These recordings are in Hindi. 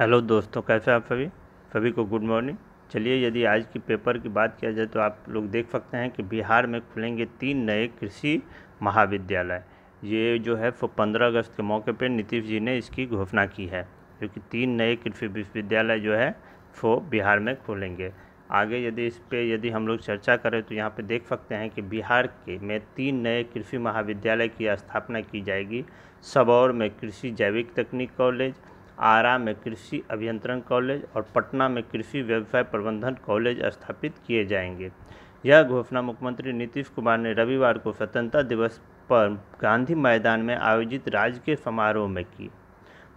हेलो दोस्तों कैसे आप सभी सभी को गुड मॉर्निंग चलिए यदि आज की पेपर की बात किया जाए तो आप लोग देख सकते हैं कि बिहार में खुलेंगे तीन नए कृषि महाविद्यालय ये जो है पंद्रह अगस्त के मौके पर नीतीश जी ने इसकी घोषणा की है क्योंकि तीन नए कृषि विश्वविद्यालय जो है वो बिहार में खोलेंगे आगे यदि इस पर यदि हम लोग चर्चा करें तो यहाँ पर देख सकते हैं कि बिहार के में तीन नए कृषि महाविद्यालय की स्थापना की जाएगी सबौर में कृषि जैविक तकनीक कॉलेज आरा में कृषि अभियंत्रण कॉलेज और पटना में कृषि व्यवसाय प्रबंधन कॉलेज स्थापित किए जाएंगे यह घोषणा मुख्यमंत्री नीतीश कुमार ने रविवार को स्वतंत्रता दिवस पर गांधी मैदान में आयोजित राजकीय समारोह में की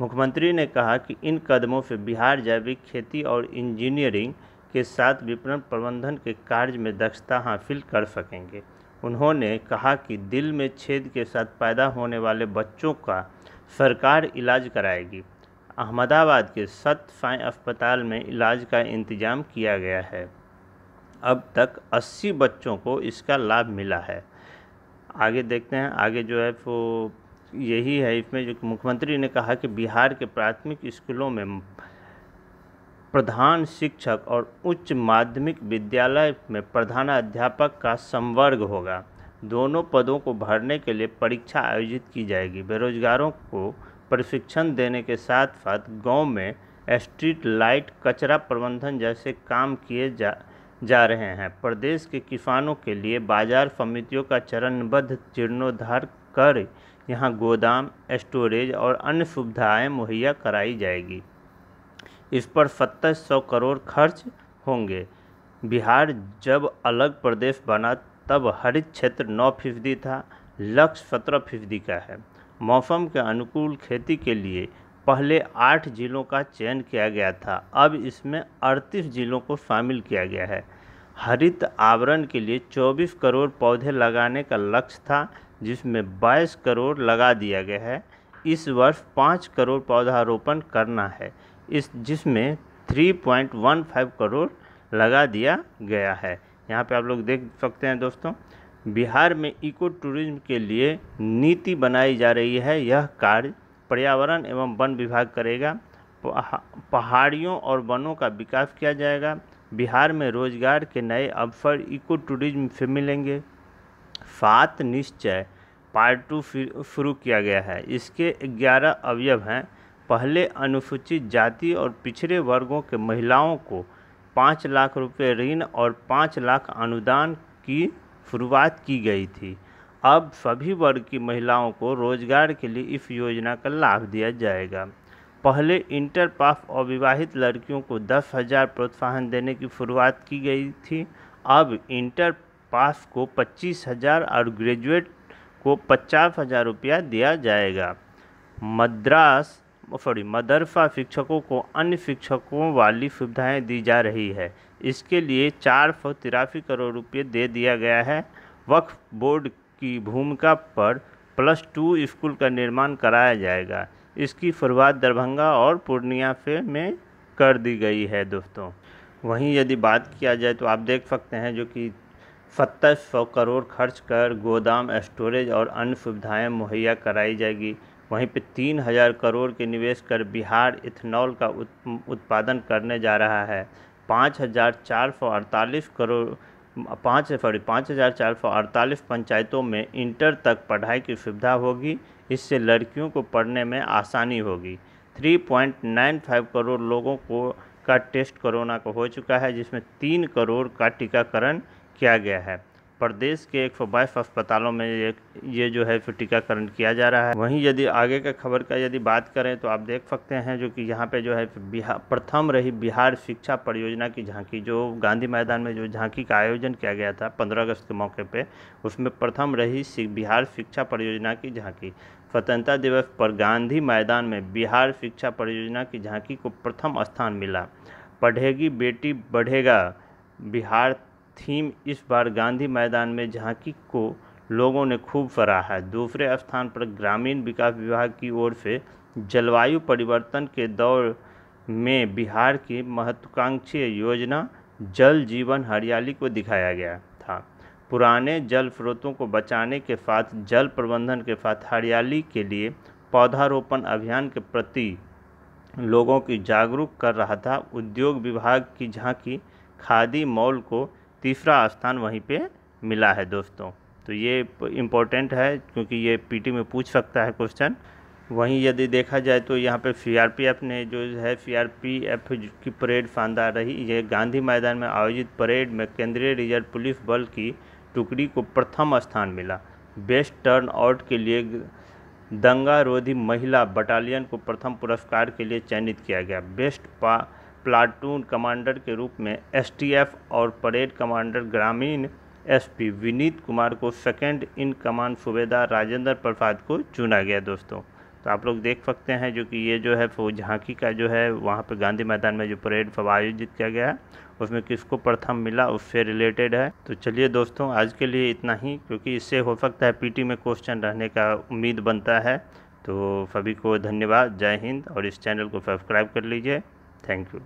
मुख्यमंत्री ने कहा कि इन कदमों से बिहार जैविक खेती और इंजीनियरिंग के साथ विपणन प्रबंधन के कार्य में दक्षता हासिल कर सकेंगे उन्होंने कहा कि दिल में छेद के साथ पैदा होने वाले बच्चों का सरकार इलाज कराएगी अहमदाबाद के सतफाई अस्पताल में इलाज का इंतजाम किया गया है अब तक 80 बच्चों को इसका लाभ मिला है आगे देखते हैं आगे जो है वो यही है इसमें जो मुख्यमंत्री ने कहा कि बिहार के प्राथमिक स्कूलों में प्रधान शिक्षक और उच्च माध्यमिक विद्यालय में प्रधानाध्यापक का संवर्ग होगा दोनों पदों को भरने के लिए परीक्षा आयोजित की जाएगी बेरोजगारों को प्रशिक्षण देने के साथ साथ गाँव में स्ट्रीट लाइट कचरा प्रबंधन जैसे काम किए जा जा रहे हैं प्रदेश के किसानों के लिए बाजार समितियों का चरणबद्ध जीर्णोद्धार कर यहाँ गोदाम स्टोरेज और अन्य सुविधाएं मुहैया कराई जाएगी इस पर सत्तर सौ करोड़ खर्च होंगे बिहार जब अलग प्रदेश बना तब हरित क्षेत्र नौ फीसदी था लक्ष्य सत्रह फीसदी का है मौसम के अनुकूल खेती के लिए पहले आठ ज़िलों का चयन किया गया था अब इसमें अड़तीस ज़िलों को शामिल किया गया है हरित आवरण के लिए 24 करोड़ पौधे लगाने का लक्ष्य था जिसमें 22 करोड़ लगा दिया गया है इस वर्ष 5 करोड़ पौधारोपण करना है इस जिसमें 3.15 करोड़ लगा दिया गया है यहाँ पे आप लोग देख सकते हैं दोस्तों बिहार में इको टूरिज्म के लिए नीति बनाई जा रही है यह कार्य पर्यावरण एवं वन विभाग करेगा पहाड़ियों और वनों का विकास किया जाएगा बिहार में रोजगार के नए अवसर इको टूरिज्म से मिलेंगे सात निश्चय पार्ट टू शुरू किया गया है इसके ग्यारह अवयव हैं पहले अनुसूचित जाति और पिछड़े वर्गों के महिलाओं को पाँच लाख रुपए ऋण और पाँच लाख अनुदान की शुरुआत की गई थी अब सभी वर्ग की महिलाओं को रोजगार के लिए इस योजना का लाभ दिया जाएगा पहले इंटर पास अविवाहित लड़कियों को दस हज़ार प्रोत्साहन देने की शुरुआत की गई थी अब इंटर पास को पच्चीस हज़ार और ग्रेजुएट को पचास हज़ार रुपया दिया जाएगा मद्रास सॉरी मदरसा शिक्षकों को अन्य शिक्षकों वाली सुविधाएं दी जा रही है इसके लिए चार सौ तिरासी करोड़ रुपये दे दिया गया है वक्फ बोर्ड की भूमिका पर प्लस टू स्कूल का निर्माण कराया जाएगा इसकी शुरुआत दरभंगा और पूर्णिया से में कर दी गई है दोस्तों वहीं यदि बात किया जाए तो आप देख सकते हैं जो कि सत्तर सौ करोड़ खर्च कर गोदाम स्टोरेज और अन्य सुविधाएं मुहैया कराई जाएगी वहीं पे तीन हज़ार करोड़ के निवेश कर बिहार इथेनॉल का उत्पादन करने जा रहा है पाँच हज़ार चार सौ अड़तालीस करोड़ पाँच सॉरी पाँच हज़ार चार सौ अड़तालीस पंचायतों में इंटर तक पढ़ाई की सुविधा होगी इससे लड़कियों को पढ़ने में आसानी होगी three point nine five crore लोगों को का टेस्ट कोरोना का हो चुका है जिसमें तीन करोड़ का टीकाकरण किया गया है प्रदेश के एक अस्पतालों में ये ये जो है फिर टीकाकरण किया जा रहा है वहीं यदि आगे के खबर का यदि बात करें तो आप देख सकते हैं जो कि यहाँ पे जो है बिहार प्रथम रही बिहार शिक्षा परियोजना की झांकी जो गांधी मैदान में जो झांकी का आयोजन किया गया था पंद्रह अगस्त के मौके पर उसमें प्रथम रही बिहार शिक्षा परियोजना की झांकी स्वतंत्रता दिवस पर गांधी मैदान में बिहार शिक्षा परियोजना की झांकी को प्रथम स्थान मिला पढ़ेगी बेटी बढ़ेगा बिहार थीम इस बार गांधी मैदान में झांकी को लोगों ने खूब सराहा दूसरे स्थान पर ग्रामीण विकास विभाग की ओर से जलवायु परिवर्तन के दौर में बिहार की महत्वाकांक्षी योजना जल जीवन हरियाली को दिखाया गया था पुराने जल स्रोतों को बचाने के साथ जल प्रबंधन के साथ हरियाली के लिए पौधारोपण अभियान के प्रति लोगों की जागरूक कर रहा था उद्योग विभाग की झांकी खादी मॉल को तीसरा स्थान वहीं पे मिला है दोस्तों तो ये इम्पोर्टेंट है क्योंकि ये पीटी में पूछ सकता है क्वेश्चन वहीं यदि देखा जाए तो यहाँ पे सीआरपीएफ ने जो है सीआरपीएफ की परेड शानदार रही ये गांधी मैदान में आयोजित परेड में केंद्रीय रिजर्व पुलिस बल की टुकड़ी को प्रथम स्थान मिला बेस्ट टर्न आउट के लिए दंगा रोधी महिला बटालियन को प्रथम पुरस्कार के लिए चयनित किया गया बेस्ट पा प्लाटून कमांडर के रूप में एसटीएफ और परेड कमांडर ग्रामीण एसपी विनीत कुमार को सेकंड इन कमान सूबेदार राजेंद्र प्रसाद को चुना गया दोस्तों तो आप लोग देख सकते हैं जो कि ये जो है फौज झांकी का जो है वहाँ पे गांधी मैदान में जो परेड सब आयोजित किया गया उसमें किसको प्रथम मिला उससे रिलेटेड है तो चलिए दोस्तों आज के लिए इतना ही क्योंकि इससे हो सकता है पीटी में क्वेश्चन रहने का उम्मीद बनता है तो सभी को धन्यवाद जय हिंद और इस चैनल को सब्सक्राइब कर लीजिए Thank you.